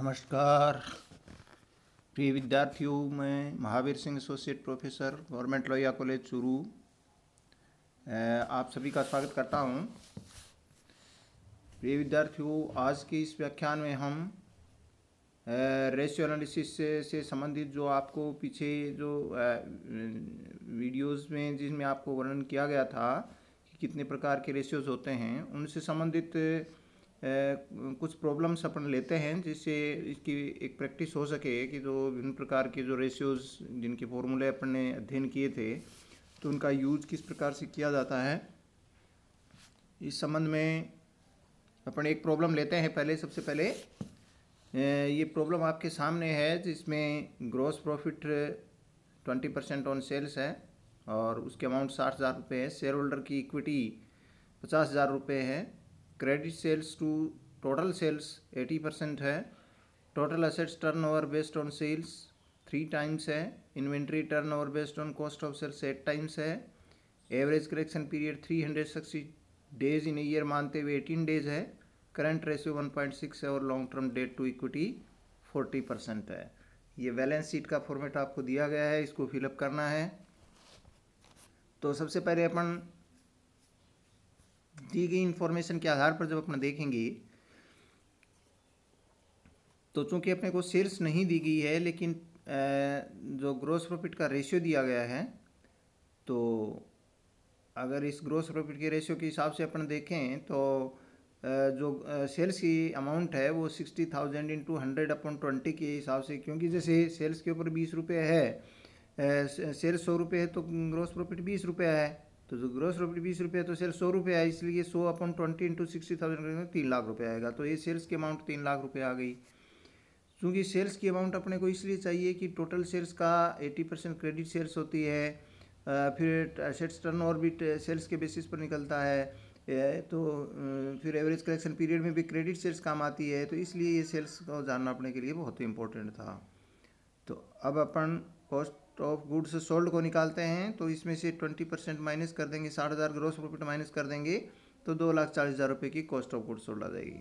नमस्कार प्रिय विद्यार्थियों मैं Mahavir Singh associate professor government Lohia college Churu आप सभी का स्वागत करता हूं प्रिय विद्यार्थियों आज के इस व्याख्यान में हम रेशियो एनालिसिस से, से संबंधित जो आपको पीछे जो वीडियोस में जिसमें आपको वर्णन किया गया था कि कितने प्रकार के रेशियोज होते हैं उनसे संबंधित कुछ प्रॉब्लम्स अपन लेते हैं जिससे इसकी एक प्रैक्टिस हो सके कि जो विभिन्न प्रकार के जो रेशियोज़ जिनके फॉर्मूले अपन ने अध्ययन किए थे तो उनका यूज़ किस प्रकार से किया जाता है इस संबंध में अपन एक प्रॉब्लम लेते हैं पहले सबसे पहले ये प्रॉब्लम आपके सामने है जिसमें gross profit twenty percent on sales है और उसके अमाउंट साठ हज़ार रुपये है शेयर होल्डर की इक्विटी पचास हज़ार रुपये है credit sales to total sales eighty percent है total assets turnover based on sales three times है inventory turnover based on cost of sales eight times है average correction period three hundred sixty days in year मानते हुए eighteen days है current ratio one point six है और long term debt to equity forty percent है ये balance sheet का format आपको दिया गया है इसको फिलअप करना है तो सबसे पहले अपन दी गई इन्फॉर्मेशन के आधार पर जब अपना देखेंगे तो चूंकि अपने को सेल्स नहीं दी गई है लेकिन जो ग्रोस प्रॉफिट का रेशियो दिया गया है तो अगर इस ग्रोस प्रॉफिट के रेशियो के हिसाब से अपन देखें तो जो सेल्स की अमाउंट है वो sixty thousand into hundred upon twenty के हिसाब से क्योंकि जैसे सेल्स के ऊपर बीस रुपये है सेल्स सौ रुपये है तो ग्रोस प्रॉफिट बीस रुपये है तो जो ग्रोस रुपये बीस रुपये तो सेल्स सौ रुपये है इसलिए सौ अपन ट्वेंटी इंटू सिक्सटी थाउजेंड करेंगे तीन लाख रुपये आएगा तो ये सेल्स की अमाउंट तीन लाख रुपये आ गई चूँकि सेल्स की अमाउंट अपने को इसलिए चाहिए कि टोटल सेल्स का एटी परसेंट क्रेडिट सेल्स होती है फिर एसेट्स टर्न और भी सेल्स के बेसिस पर निकलता है तो फिर एवरेज कलेक्शन पीरियड में भी क्रेडिट सेल्स काम आती है तो इसलिए ये सेल्स को जानना अपने के लिए बहुत ही इंपॉर्टेंट था तो अब अपन कॉस्ट ऑफ गुड्स सोल्ड को निकालते हैं तो इसमें से ट्वेंटी परसेंट माइनस कर देंगे साठ हज़ार ग्रोस प्रॉफिट माइनस कर देंगे तो दो लाख चालीस हज़ार रुपये की कॉस्ट ऑफ गुड्स सोल्ड आ जाएगी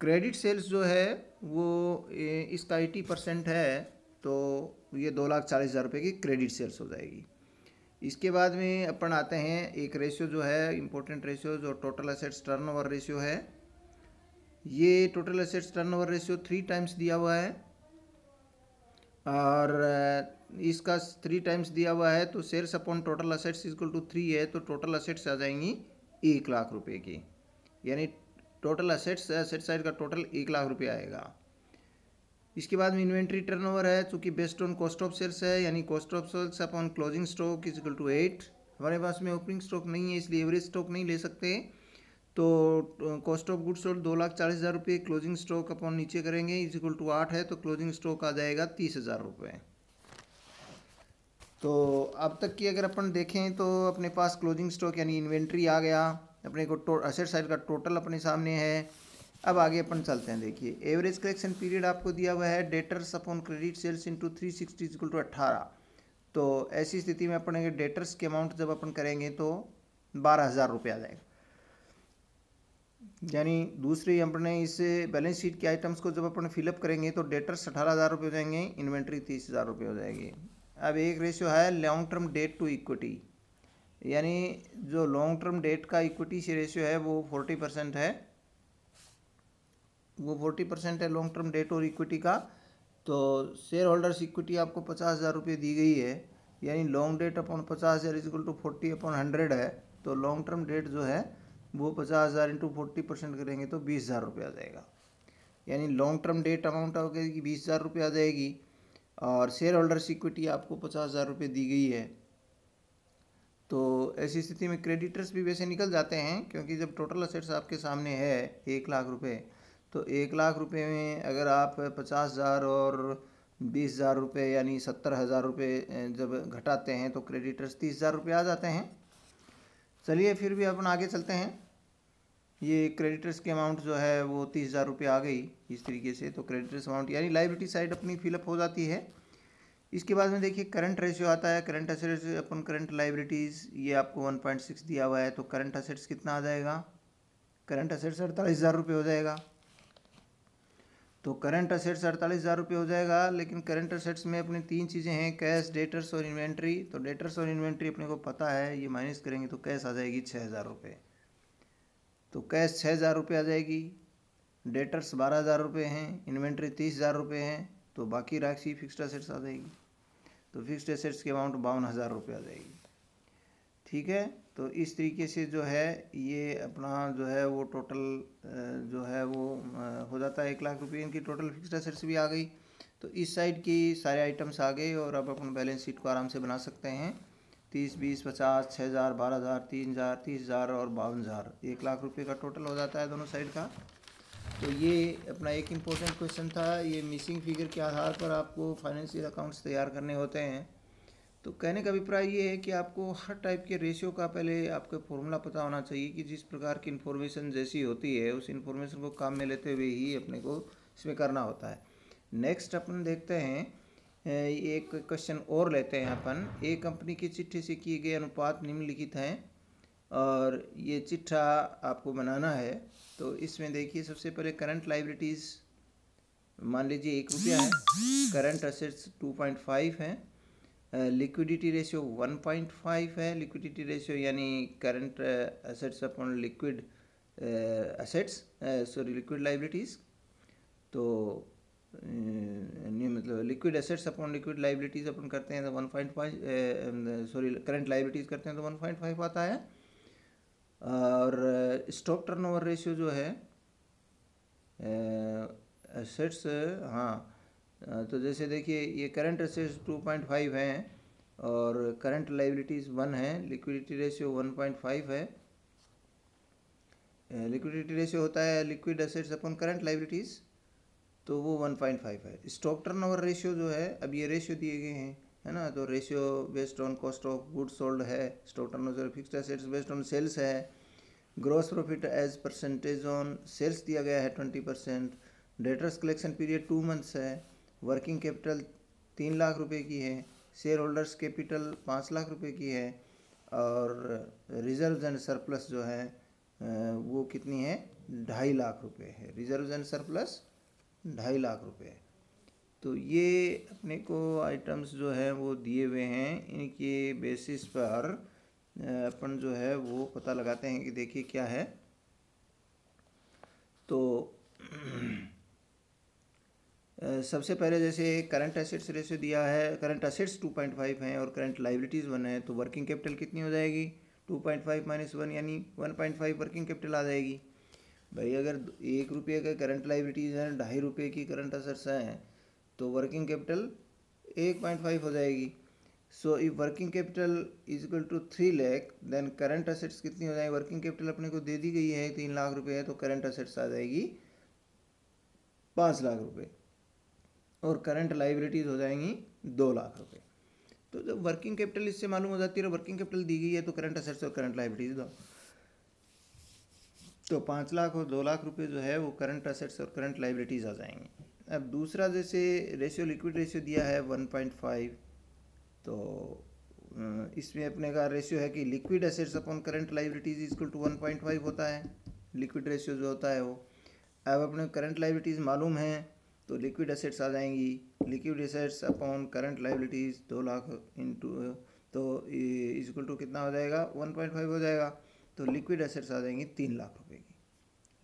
क्रेडिट सेल्स जो है वो इसका एटी परसेंट है तो ये दो लाख चालीस हज़ार रुपये की क्रेडिट सेल्स हो जाएगी इसके बाद में अपन आते हैं एक रेशियो जो है इम्पोर्टेंट रेशियो जो टोटल असेट्स टर्नओवर रेशियो है ये total assets turnover ratio three times दिया हुआ है और इसका थ्री टाइम्स दिया हुआ है तो sales upon total assets equal to three है तो टोटल असेट्स आ जाएंगी एक लाख रुपए की यानी टोटल असेट्स असेट साइड का टोटल एक लाख रुपये आएगा इसके बाद में इन्वेंट्री टर्नओवर है चूँकि based on cost of sales है यानी cost of sales upon closing stock equal to eight हमारे पास में ओपनिंग स्टॉक नहीं है इसलिए एवरेज स्टॉक नहीं ले सकते तो कॉस्ट ऑफ गुड्स सोल्ड दो लाख चालीस हज़ार रुपये क्लोजिंग स्टॉक अपन नीचे करेंगे इज इक्वल टू आठ है तो क्लोजिंग स्टॉक आ जाएगा तीस हज़ार रुपये तो अब तक की अगर अपन देखें तो अपने पास क्लोजिंग स्टॉक यानी इन्वेंट्री आ गया अपने को असेट साइड का टोटल अपने सामने है अब आगे अपन चलते हैं देखिए एवरेज कलेक्शन पीरियड आपको दिया हुआ है debtors upon credit sales into three sixty equal to अट्ठारह तो ऐसी स्थिति में अपन अगर डेटर्स के अमाउंट जब अपन करेंगे तो बारह हज़ार रुपये आ जाएगा यानी दूसरी अपने इस बैलेंस शीट के आइटम्स को जब अपन फिलअप करेंगे तो डेटर्स अठारह हज़ार रुपये हो जाएंगे इन्वेंट्री तीस हज़ार रुपये हो जाएगी अब एक रेशियो है long term debt to equity यानी जो लॉन्ग टर्म डेट का इक्विटी से रेशियो है वो फोर्टी परसेंट है वो फोर्टी परसेंट है लॉन्ग टर्म डेट और इक्विटी का तो शेयर होल्डर्स इक्विटी आपको पचास हज़ार रुपये दी गई है यानी लॉन्ग डेट अपॉन पचास हज़ार equal to forty upon hundred है तो लॉन्ग टर्म डेट जो है वो पचास हज़ार इंटू फोर्टी परसेंट करेंगे तो बीस हज़ार रुपये आ जाएगा यानी लॉन्ग टर्म डेट अमाउंट कि बीस हज़ार रुपये आ जाएगी और शेयर होल्डर इक्विटी आपको पचास हज़ार रुपये दी गई है तो ऐसी स्थिति में क्रेडिटर्स भी वैसे निकल जाते हैं क्योंकि जब टोटल असेट्स आपके सामने है एक लाख रुपये तो एक लाख रुपये में अगर आप पचास हज़ार और बीस हज़ार रुपये यानी सत्तर हज़ार रुपये जब घटाते हैं तो क्रेडिटर्स तीस हज़ार रुपये आ जाते हैं चलिए फिर भी अपन आगे चलते हैं ये क्रेडिटर्स के अमाउंट जो है वो तीस हज़ार रुपये आ गई इस तरीके से तो क्रेडिटर्स अमाउंट यानी लाइबिलिटी साइड अपनी फिलअप हो जाती है इसके बाद में देखिए करंट रेशियो आता है करंट असेट्स अपन करंट लाइबिलिटीज़ ये आपको 1.6 दिया हुआ है तो करंट असेट्स कितना आ जाएगा करंट असेट्स अड़तालीस हज़ार रुपये हो जाएगा तो करंट असेट्स अड़तालीस हज़ार रुपये हो जाएगा लेकिन करंट असेट्स में अपनी तीन चीज़ें हैं कैश डेटर्स और इन्वेंट्री तो डेटर्स और इन्वेंट्री अपने को पता है ये माइनस करेंगे तो कैश आ जाएगी छः हज़ार रुपये तो कैश छः हज़ार रुपये आ जाएगी डेटर्स बारह हज़ार रुपये हैं इन्वेंट्री तीस हज़ार रुपये हैं तो बाकी राशि फिक्स्ड एसेट्स आ जाएगी तो फिक्स्ड एसेट्स की अमाउंट बावन हज़ार रुपये आ जाएगी ठीक है तो इस तरीके से जो है ये अपना जो है वो टोटल जो है वो हो जाता है एक लाख रुपये इनकी टोटल फिक्स्ड एसेट्स भी आ गई तो इस साइड की सारे आइटम्स आ गए और अब अपन बैलेंस शीट को आराम से बना सकते हैं तीस बीस पचास छः हज़ार बारह हज़ार तीन हज़ार तीस हज़ार और बावन हज़ार एक लाख रुपए का टोटल हो जाता है दोनों साइड का तो ये अपना एक इम्पोर्टेंट क्वेश्चन था ये मिसिंग फिगर के आधार पर आपको फाइनेंशियल अकाउंट्स तैयार करने होते हैं तो कहने का अभिप्राय ये है कि आपको हर टाइप के रेशियो का पहले आपका फॉर्मूला पता होना चाहिए कि जिस प्रकार की इन्फॉर्मेशन जैसी होती है उस इन्फॉर्मेशन को काम में लेते हुए ही अपने को इसमें करना होता है नेक्स्ट अपन देखते हैं एक क्वेश्चन और लेते हैं अपन ए कंपनी की चिट्ठी से किए गए अनुपात निम्नलिखित हैं और ये चिट्ठा आपको बनाना है तो इसमें देखिए सबसे पहले करंट लाइब्रिटीज़ मान लीजिए एक रुपया है current assets two point five है liquidity ratio one point five है लिक्विडिटी रेशियो यानी current assets upon liquid assets sorry liquid liabilities तो मतलब liquid assets upon liquid liabilities अपन करते हैं तो one point five sorry current liabilities करते हैं तो वन पॉइंट फाइव आता है और स्टॉक टर्नओवर रेशियो जो है एसेट्स हाँ तो जैसे देखिए ये current assets two point five हैं और करंट लाइबिलिटीज़ वन है liquidity ratio one point five है लिक्विडिटी रेशियो होता है लिक्विड एसेट्स अपन करंट लाइबिलिटीज़ तो वो वन पॉइंट फाइव है स्टॉक टर्न ओवर रेशियो जो है अब ये रेशियो दिए गए हैं है ना तो ratio based on cost of good sold है stock turnover fixed assets based on sales है gross profit as percentage on sales दिया गया है twenty percent debtors collection period two months है वर्किंग कैपिटल तीन लाख रुपये की है शेयर होल्डर्स कैपिटल पाँच लाख रुपये की है और रिजर्व एंड सरप्लस जो है वो कितनी है ढाई लाख रुपये है रिजर्व एंड सरप्लस ढाई लाख रुपए तो ये अपने को आइटम्स जो है वो दिए हुए हैं इनके बेसिस पर अपन जो है वो पता लगाते हैं कि देखिए क्या है तो सबसे पहले जैसे करंट एसेट्स रेशियो दिया है करंट एसेट्स 2.5 हैं और करंट लाइबिलिटीज़ वन है तो वर्किंग कैपिटल कितनी हो जाएगी 2.5 माइनस वन यानी 1.5 वर्किंग कैपिटल आ जाएगी भाई अगर एक रुपये के करंट लाइबिलिटीज़ हैं ढाई रुपये की करंट असर्स हैं तो वर्किंग कैपिटल एक पॉइंट फाइव हो जाएगी so if working capital is equal to three lakh then current assets कितनी हो जाएगी वर्किंग कैपिटल अपने को दे दी गई है तीन लाख रुपए है तो करंट असेट्स आ जाएगी पाँच लाख रुपए और करंट लाइबिलिटीज़ हो जाएंगी दो लाख रुपए तो जब वर्किंग कैपिटल इससे मालूम हो जाती है वर्किंग कैपिटल दी गई है तो करंट असेट्स और करंट लाइबिलिटीज़ दो तो पाँच लाख और दो लाख रुपए जो है वो करंट असेट्स और करंट लाइबिलिटीज़ आ जाएंगे अब दूसरा जैसे रेशियो लिक्विड रेशियो दिया है वन पॉइंट फाइव तो इसमें अपने का रेशियो है कि liquid assets upon current liabilities equal to one point five होता है लिक्विड रेशियो जो होता है वो अब अपने करंट लाइबिलिटीज़ मालूम है तो लिक्विड असेट्स आ जाएंगी liquid assets upon current liabilities दो लाख इंटू तो इजकल टू कितना हो जाएगा वन पॉइंट फाइव हो जाएगा तो लिक्विड असेट्स आ जाएंगी तीन लाख रुपए की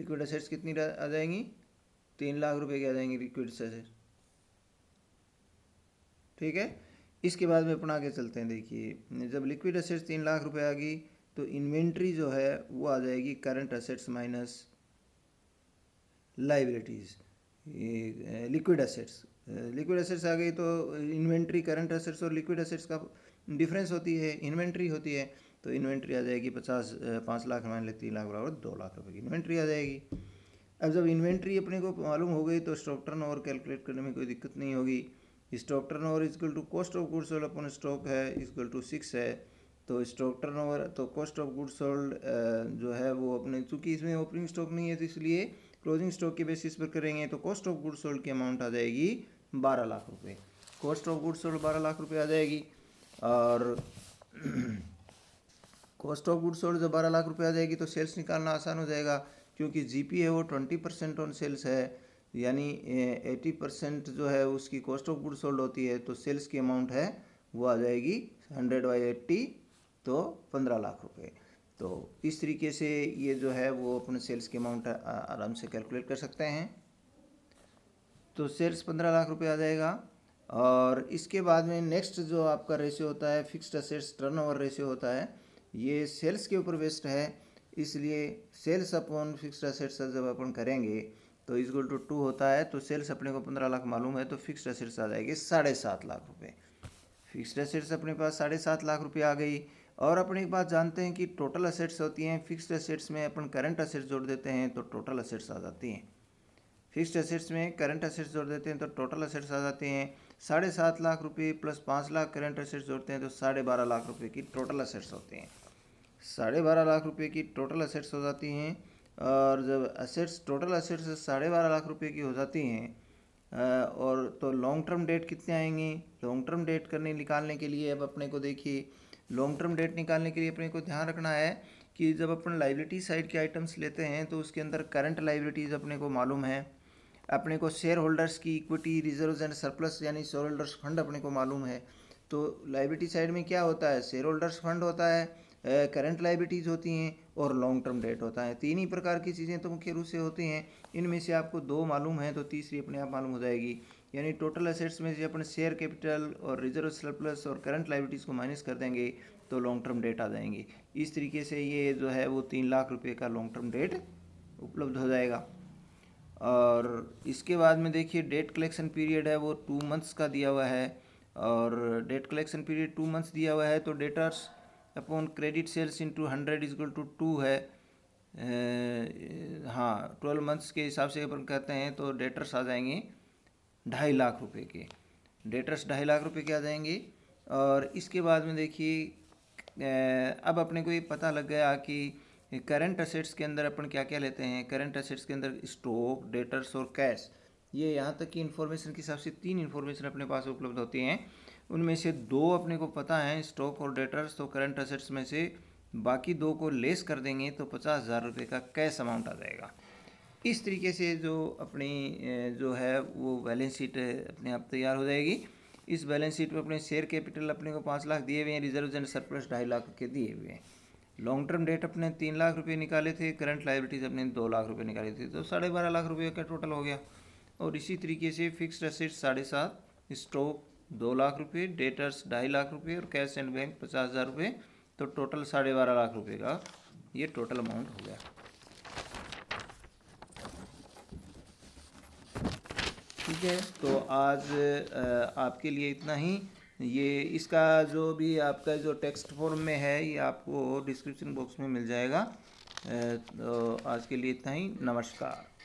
लिक्विड असेट्स कितनी आ जाएंगी तीन लाख रुपए की आ जाएंगी लिक्विड असेट्स ठीक है इसके बाद में अपना आगे चलते हैं देखिए जब लिक्विड असेट्स तीन लाख रुपए आ गई तो इन्वेंट्री जो है वो आ जाएगी current assets minus liabilities liquid assets liquid assets आ गई तो इन्वेंट्री करंट असेट्स और लिक्विड असेट्स का डिफरेंस होती है इन्वेंट्री होती है तो इन्वेंट्री आ जाएगी पचास पाँच लाख माइनस तीन लाख बराबर दो लाख रुपये की इन्वेंट्री आ जाएगी अब जब इन्वेंट्री अपने को मालूम हो गई तो स्टॉक टर्न ओवर कैलकुलेट करने में कोई दिक्कत नहीं होगी stock turnover equal to cost of goods sold अपन स्टॉक है इजकल टू सिक्स है तो स्टॉक टर्न ओवर तो कॉस्ट ऑफ गुड्स सोल्ड जो है वो अपने चूँकि इसमें ओपनिंग स्टॉक नहीं है तो इसलिए क्लोजिंग स्टॉक के बेसिस पर करेंगे तो कॉस्ट ऑफ गुड्स सोल्ड की अमाउंट आ जाएगी बारह लाख रुपये कॉस्ट ऑफ गुड्स सोल्ड बारह लाख रुपये आ जाएगी और कॉस्ट ऑफ गुड्स सोल्ड जब बारह लाख रुपये आ जाएगी तो सेल्स निकालना आसान हो जाएगा क्योंकि जीपी है वो ट्वेंटी परसेंट ऑन सेल्स है यानी एटी परसेंट जो है उसकी कॉस्ट ऑफ गुड्स सोल्ड होती है तो सेल्स की अमाउंट है वो आ जाएगी हंड्रेड बाई एट्टी तो पंद्रह लाख रुपये तो इस तरीके से ये जो है वो अपने सेल्स की अमाउंट आराम से कैलकुलेट कर सकते हैं तो सेल्स पंद्रह लाख रुपये आ जाएगा और इसके बाद में नेक्स्ट जो आपका रेशियो होता है फिक्स्ड असेट्स टर्नओवर रेशियो होता है ये सेल्स के ऊपर बेस्ड है इसलिए सेल्स अपॉन फिक्स्ड असेट्स जब अपन करेंगे तो इज गोल टू टू होता है तो सेल्स अपने को पंद्रह लाख मालूम है तो फिक्स्ड असेट्स आ जाएगी साढ़े सात लाख रुपये फिक्स्ड असेट्स अपने पास साढ़े सात लाख रुपये आ गई और अपने एक बात जानते हैं कि टोटल असेट्स होती हैं फिक्स्ड असेट्स में अपन करंट असेट्स जोड़ देते हैं तो टोटल असेट्स आ जाती हैं फिक्स्ड असेट्स में करंट असेट्स जोड़ देते हैं तो टोटल असेट्स आ जाते हैं साढ़े सात लाख रुपये प्लस पाँच लाख करंट असेट्स जोड़ते हैं तो साढ़े बारह लाख रुपये की टोटल असेट्स होते हैं साढ़े बारह लाख रुपए की टोटल असेट्स हो जाती हैं और जब असेट्स टोटल असेट्स साढ़े बारह लाख रुपए की हो जाती हैं और तो लॉन्ग टर्म डेट कितने आएंगे लॉन्ग टर्म डेट करने निकालने के लिए अब अपने को देखिए लॉन्ग टर्म डेट निकालने के लिए अपने को ध्यान रखना है कि जब अपन लाइबिलिटी साइड के आइटम्स लेते हैं तो उसके अंदर करंट लाइबिलिटीज़ अपने को मालूम है अपने को शेयर होल्डर्स की इक्विटी रिजर्व एंड सरप्लस यानी शेयर होल्डर्स फंड अपने को मालूम है तो लाइबिलिटी साइड में क्या होता है शेयर होल्डर्स फंड होता है करंट लाइबिलिटीज़ होती हैं और लॉन्ग टर्म डेट होता है तीन ही प्रकार की चीज़ें तो मुख्य रूप से होती हैं इनमें से आपको दो मालूम है तो तीसरी अपने आप मालूम हो जाएगी यानी टोटल असेट्स में से अपने शेयर कैपिटल और रिजर्व सरप्लस और करंट लाइबिलिटीज़ को माइनस कर देंगे तो लॉन्ग टर्म डेट आ जाएंगे इस तरीके से ये जो है वो तीन लाख रुपये का लॉन्ग टर्म डेट उपलब्ध हो जाएगा और इसके बाद में देखिए डेट कलेक्शन पीरियड है वो टू मंथ्स का दिया हुआ है और debt collection period two months दिया हुआ है तो debtors upon credit sales two hundred is equal to two है ए, हाँ ट्वेल्व मंथ्स के हिसाब से अपन कहते हैं तो डेटर्स आ जाएंगे ढाई लाख रुपए के डेटर्स ढाई लाख रुपए के आ जाएंगे और इसके बाद में देखिए अब अपने को ये पता लग गया कि करंट असेट्स के अंदर अपन क्या क्या लेते हैं करंट असेट्स के अंदर स्टॉक डेटर्स और कैश ये यहाँ तक की इन्फॉर्मेशन के हिसाब से तीन इन्फॉर्मेशन अपने पास उपलब्ध होती हैं उनमें से दो अपने को पता है स्टॉक और डेटर्स तो करंट असेट्स में से बाकी दो को लेस कर देंगे तो पचास हज़ार रुपये का कैश अमाउंट आ जाएगा इस तरीके से जो अपनी जो है वो बैलेंस शीट अपने आप तैयार हो जाएगी इस बैलेंस शीट में अपने शेयर कैपिटल अपने को पाँच लाख दिए हुए हैं रिजर्व एंड सरप्लस ढाई लाख के दिए हुए हैं लॉन्ग टर्म डेट अपने तीन लाख रुपये निकाले थे करंट लाइबिलिटीज़ अपने दो लाख रुपये निकाले थे तो साढ़े बारह लाख रुपये का टोटल हो गया और इसी तरीके से फिक्स्ड एसेट्स साढ़े सात स्टॉक दो लाख रुपये डेटर्स ढाई लाख रुपये और कैश एंड बैंक पचास हज़ार रुपये तो टोटल साढ़े बारह लाख रुपये का ये टोटल अमाउंट हो गया ठीक है तो आज आपके लिए इतना ही ये इसका जो भी आपका जो टेक्स्ट फॉर्म में है ये आपको डिस्क्रिप्शन बॉक्स में मिल जाएगा तो आज के लिए इतना ही नमस्कार